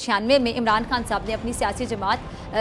छियानवे में इमरान खान साहब ने अपनी सियासी जमात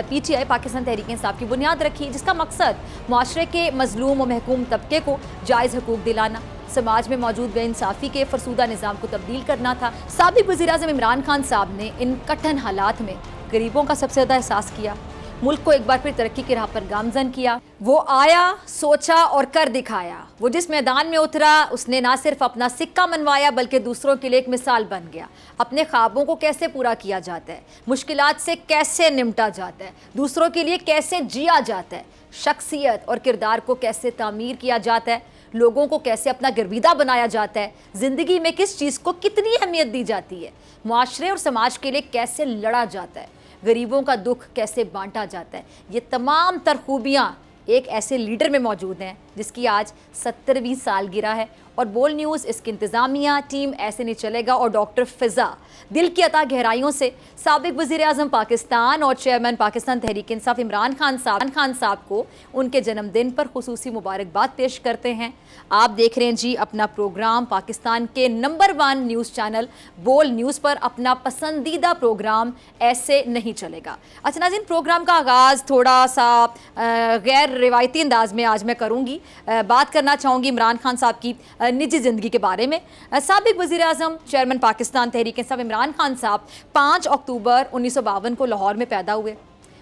P T I Pakistan Tehreek Insaf की बुनियाद रखी जिसका मकसद माशरे के मजलूम और महकूम तबके को जायज़ हकूक दिलाना समाज में मौजूद बेानसाफ़ी के फरसूदा निज़ाम को तब्दील करना था सबक वजी अजम इमरान खान साहब ने इन कठिन हालात में गरीबों का सबसे ज़्यादा एहसास किया मुल्क को एक बार फिर तरक्की की राह पर गामजन किया वो आया सोचा और कर दिखाया वो जिस मैदान में उतरा उसने ना सिर्फ अपना सिक्का मनवाया बल्कि दूसरों के लिए एक मिसाल बन गया अपने ख्वाबों को कैसे पूरा किया जाता है मुश्किल से कैसे निमटा जाता है दूसरों के लिए कैसे जिया जाता है शख्सियत और किरदार को कैसे तामीर किया जाता है लोगों को कैसे अपना गिरविदा बनाया जाता है ज़िंदगी में किस चीज़ को कितनी अहमियत दी जाती है माशरे और समाज के लिए कैसे लड़ा जाता है गरीबों का दुख कैसे बांटा जाता है ये तमाम तरखूबियाँ एक ऐसे लीडर में मौजूद हैं जिसकी आज सत्तरवीं सालगिरह है और बोल न्यूज़ इसकी इंतज़ामिया टीम ऐसे नहीं चलेगा और डॉक्टर फिज़ा दिल की अता गहराइयों से सबक वजीर अजम पाकिस्तान और चेयरमैन पाकिस्तान तहरीक इंसाफ इमरान खान साहब खान साहब को उनके जन्मदिन पर खसूस मुबारकबाद पेश करते हैं आप देख रहे हैं जी अपना प्रोग्राम पाकिस्तान के number one news channel Bol news पर अपना पसंदीदा प्रोग्राम ऐसे नहीं चलेगा अच्छा नाजिन प्रोग्राम का आगाज़ थोड़ा सा गैर रिवायती अंदाज में आज मैं करूँगी बात करना चाहूँगी इमरान खान साहब की निजी ज़िंदगी के बारे में सबक वज़ी अजम चेयरमैन पाकिस्तान तहरीक सब इमरान खान साहब पाँच अक्टूबर उन्नीस सौ बावन को लाहौर में पैदा हुए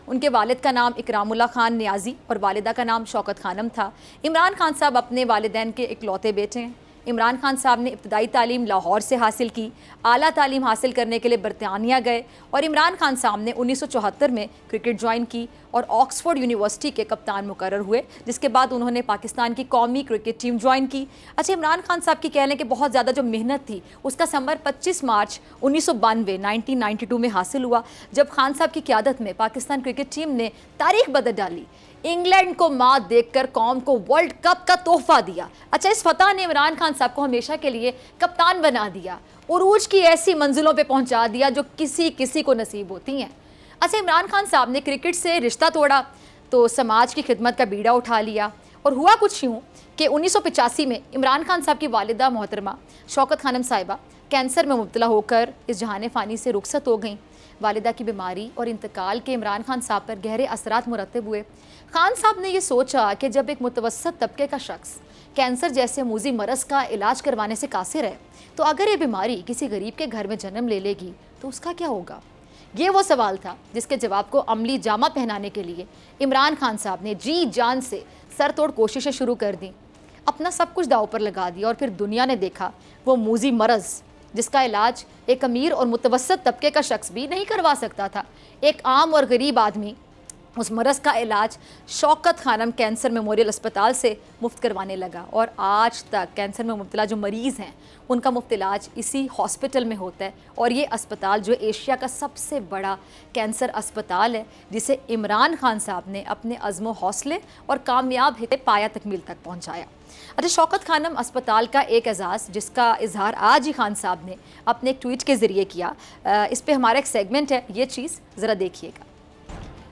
उनके वालिद का नाम इकरामुल्ला खान न्याजी और वालदा का नाम शौकत खानम था इमरान खान साहब अपने वालदे के इकलौते बेटे हैं इमरान खान साहब ने इब्तदाई तालीम लाहौर से हासिल की आला तालीम हासिल करने के लिए बरतानिया गए और इमरान खान साहब ने 1974 में क्रिकेट ज्वाइन की और ऑक्सफोर्ड यूनिवर्सिटी के कप्तान मुकर हुए जिसके बाद उन्होंने पाकिस्तान की कौमी क्रिकेट टीम ज्वाइन की अच्छा इमरान खान साहब की कहने कि बहुत ज़्यादा जो मेहनत थी उसका समर पच्चीस मार्च उन्नीस सौ में हासिल हुआ जब खान साहब की क्यादत में पाकिस्तान क्रिकेट टीम ने तारीख बदल डाली इंग्लैंड को मात देकर कौम को वर्ल्ड कप का तोहफा दिया अच्छा इस फतह ने इमरान खान साहब को हमेशा के लिए कप्तान बना दिया उरूज की ऐसी मंजिलों पे पहुंचा दिया जो किसी किसी को नसीब होती हैं अच्छा इमरान खान साहब ने क्रिकेट से रिश्ता तोड़ा तो समाज की खिदमत का बीड़ा उठा लिया और हुआ कुछ यूँ कि 1985 में इमरान खान साहब की वालदा मोहतरमा शौकत खानम साहिबा कैंसर में मुबतला होकर इस जहान फ़ानी से रुखसत हो गई वालदा की बीमारी और इंतकाल के इमरान खान साहब पर गहरे असरात मुरतब हुए खान साहब ने ये सोचा कि जब एक मुतवसत तबके का शख्स कैंसर जैसे मूजी मरस का इलाज करवाने से कासिर है तो अगर ये बीमारी किसी गरीब के घर में जन्म ले लेगी तो उसका क्या होगा ये वो सवाल था जिसके जवाब को अमली जामा पहनाने के लिए इमरान खान साहब ने जी जान से सर तोड़ कोशिशें शुरू कर दी अपना सब कुछ दाव पर लगा दिया और फिर दुनिया ने देखा वो मूजी मरज़ जिसका इलाज एक अमीर और मुतवसत तबके का शख्स भी नहीं करवा सकता था एक आम और गरीब आदमी उस मरस का इलाज शौकत खानम कैंसर मेमोरियल अस्पताल से मुफ्त करवाने लगा और आज तक कैंसर में मुबतला जो मरीज़ हैं उनका मुफ्त इलाज इसी हॉस्पिटल में होता है और ये अस्पताल जो एशिया का सबसे बड़ा कैंसर अस्पताल है जिसे इमरान खान साहब ने अपने अज़म हौसले और कामयाब हित पाया तकमील तक पहुँचाया अच्छा शौकत खानम अस्पताल का एक एजाज़ जिसका इजहार आज ही खान साहब ने अपने एक ट्वीट के ज़रिए किया इस पर हमारा एक सेगमेंट है ये चीज़ ज़रा देखिएगा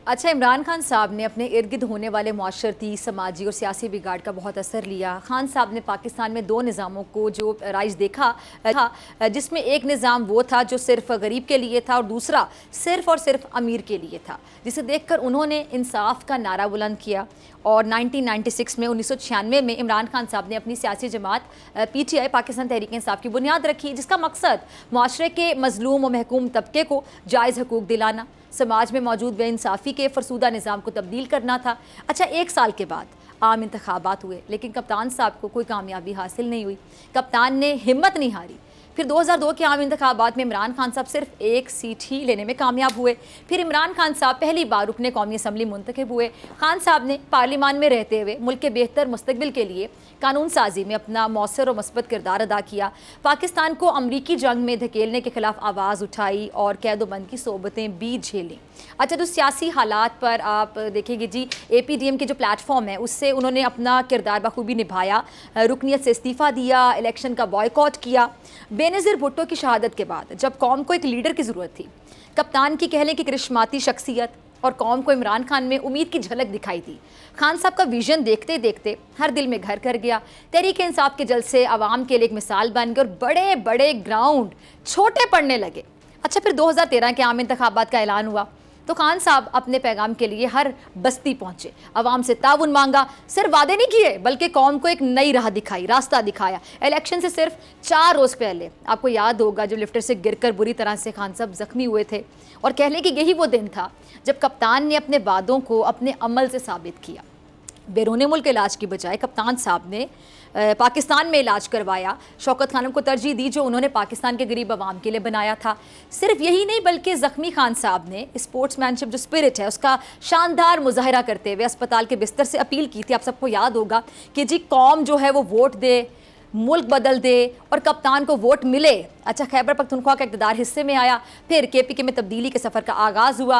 अच्छा इमरान खान साहब ने अपने इर्द गिर्द होने वाले माशरती समाजी और सियासी बिगाड़ का बहुत असर लिया खान साहब ने पाकिस्तान में दो निज़ामों को जो राइज देखा था जिसमें एक निज़ाम वो था जो सिर्फ गरीब के लिए था और दूसरा सिर्फ और सिर्फ अमीर के लिए था जिसे देखकर उन्होंने इंसाफ का नारा बुलंद किया और 1996 में उन्नीस में इमरान खान साहब ने अपनी सियासी जमात आई पाकिस्तान तहरीक इंसाफ की बुनियाद रखी जिसका मकसद माशरे के मजलूम और महकूम तबके को जायज़ हकूक़ दिलाना समाज में मौजूद बेानसाफ़ी के फरसूदा निज़ाम को तब्दील करना था अच्छा एक साल के बाद आम इंतबात हुए लेकिन कप्तान साहब को कोई कामयाबी हासिल नहीं हुई कप्तान ने हिम्मत नहीं हारी फिर 2002 के आम इंतबात में इमरान खान साहब सिर्फ एक सीट ही लेने में कामयाब हुए फिर इमरान खान साहब पहली बार रुकने कौमी असम्बली मुंतखब हुए खान साहब ने पार्लिमान में रहते हुए मुल्क के बेहतर मुस्तबिल के लिए कानून साजी में अपना मौसर और मस्बत किरदार अदा किया पाकिस्तान को अमरीकी जंग में धकेलने के खिलाफ आवाज़ उठाई और कैदोबंद की सोबतें भी झेलें अच्छा तो सियासी हालात पर आप देखेंगे G A P D M के जो प्लेटफॉर्म है उससे उन्होंने अपना किरदार बखूबी निभाया रुकनीत से इस्तीफ़ा दिया इलेक्शन का बॉयकॉट किया बेनज़ीर भुट्टो की शहादत के बाद जब कौम को एक लीडर की ज़रूरत थी कप्तान की कह लें कि करिश्माती शख्सियत और कौम को इमरान खान में उम्मीद की झलक दिखाई दी खान साहब का विजन देखते देखते हर दिल में घर कर गया तहरीक इंसाफ के जलसे आवाम के लिए एक मिसाल बन गए और बड़े बड़े ग्राउंड छोटे पड़ने लगे अच्छा फिर 2013 के आम इंतबात का ऐलान हुआ तो खान साहब अपने पैगाम के लिए हर बस्ती पहुंचे आवाम से ताउन मांगा सिर्फ वादे नहीं किए बल्कि कौम को एक नई राह दिखाई रास्ता दिखाया इलेक्शन से सिर्फ चार रोज़ पहले आपको याद होगा जब लिफ्टर से गिरकर बुरी तरह से खान साहब ज़ख्मी हुए थे और कह लें कि यही वो दिन था जब कप्तान ने अपने वादों को अपने अमल से साबित किया बैरून मुल्क इलाज की बजाय कप्तान साहब ने पाकिस्तान में इलाज करवाया शौकत खानम को तरजीह दी जो उन्होंने पाकिस्तान के गरीब आवाम के लिए बनाया था सिर्फ यही नहीं बल्कि ज़ख्मी खान साहब ने स्पोर्ट्समैनशिप जो स्पिरिट है उसका शानदार मुजाहरा करते हुए अस्पताल के बिस्तर से अपील की थी आप सबको याद होगा कि जी कौम जो है वो वोट दे मुल्क बदल दे और कप्तान को वोट मिले अच्छा खैबर पखतनख्वा का इकतदार हिस्से में आया फिर के पी के में तब्दीली के सफ़र का आगाज़ हुआ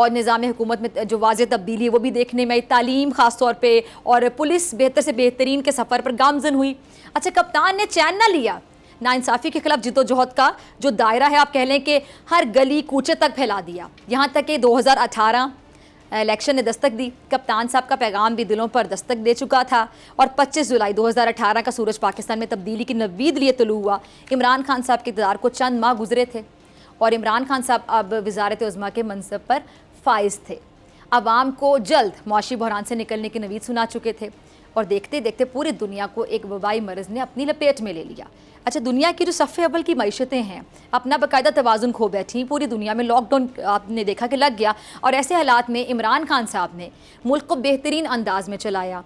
और निज़ाम हुकूमत में जो वाज तब्दीली वो भी देखने में आई तालीम ख़ास तौर पर और पुलिस बेहतर से बेहतरीन के सफ़र पर गामजन हुई अच्छा कप्तान ने चैन ना लिया इंसाफ़ी के खिलाफ जिदोजहद का जो दायरा है आप कह लें कि हर गली कूचे तक फैला दिया यहाँ तक कि दो हज़ार अठारह इलेक्शन ने दस्तक दी कप्तान साहब का पैगाम भी दिलों पर दस्तक दे चुका था और 25 जुलाई 2018 का सूरज पाकिस्तान में तब्दीली की नवीद लिए तलू हुआ इमरान खान साहब के इतदार को चंद माह गुजरे थे और इमरान खान साहब अब वजारत उज़मा के मनसब पर फाइज थे आवाम को जल्द मुआशी बहरान से निकलने की नवीद सुना चुके थे और देखते देखते पूरी दुनिया को एक वबाई मर्ज ने अपनी लपेट में ले लिया अच्छा दुनिया की जो सफ़े अबल की मीशतें हैं अपना बाकायदा तोज़ुन खो बैठी पूरी दुनिया में लॉकडाउन आपने देखा कि लग गया और ऐसे हालात में इमरान खान साहब ने मुल्क को बेहतरीन अंदाज में चलाया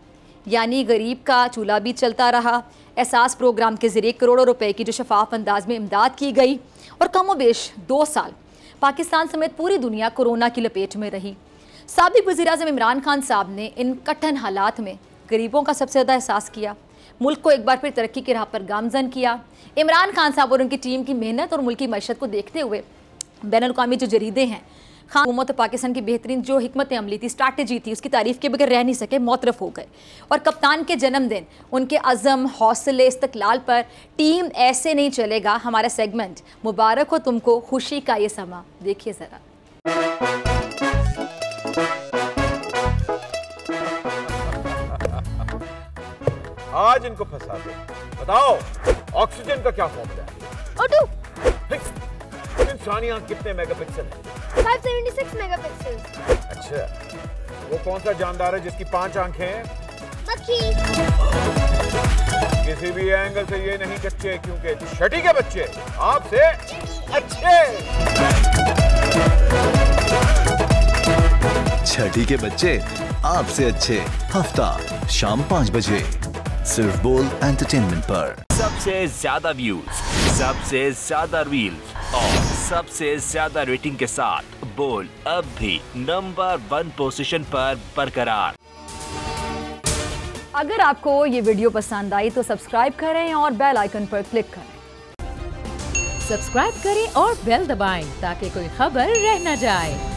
यानी गरीब का चूल्हा भी चलता रहा एहसास प्रोग्राम के ज़रिए करोड़ों रुपए की जो शफाफ अंदाज में इमदाद की गई और कम वेश दो साल पाकिस्तान समेत पूरी दुनिया कोरोना की लपेट में रही सबक वजी अजम इमरान खान साहब ने इन कठिन हालात में गरीबों का सबसे ज़्यादा एहसास किया मुल्क को एक बार फिर तरक्की की राह पर गामजन किया इमरान खान साहब और उनकी टीम की मेहनत और मुल्क की मैशत को देखते हुए बैन अवी जो जरीदे हैं खान हुकूमत पाकिस्तान की बेहतरीन जो हमत अमली थी स्ट्रैटेजी थी उसकी तारीफ के बगैर रह नहीं सके मोतरफ हो गए और कप्तान के जन्मदिन उनके अज़म हौसले इस्तलाल पर टीम ऐसे नहीं चलेगा हमारा सेगमेंट मुबारक हो तुमको खुशी का ये समा देखिए ज़रा आज इनको फंसा दो बताओ ऑक्सीजन का क्या फॉर्म है कितने मेगापिक्सल है 576 मेगापिक्सल अच्छा वो कौन सा जानदार है जिसकी पांच आंखें हैं मक्खी किसी भी एंगल से ये नहीं कच्चे क्योंकि छठी के बच्चे आपसे अच्छे छठी के बच्चे आपसे अच्छे हफ्ता शाम पाँच बजे सिर्फ बोल एंटरटेनमेंट पर सबसे ज्यादा व्यूज सबसे ज्यादा रील और सबसे ज्यादा रेटिंग के साथ बोल अब भी नंबर वन पोजीशन पर बरकरार अगर आपको ये वीडियो पसंद आई तो सब्सक्राइब करें और बेल आइकन पर क्लिक करें सब्सक्राइब करें और बेल दबाएं ताकि कोई खबर रह न जाए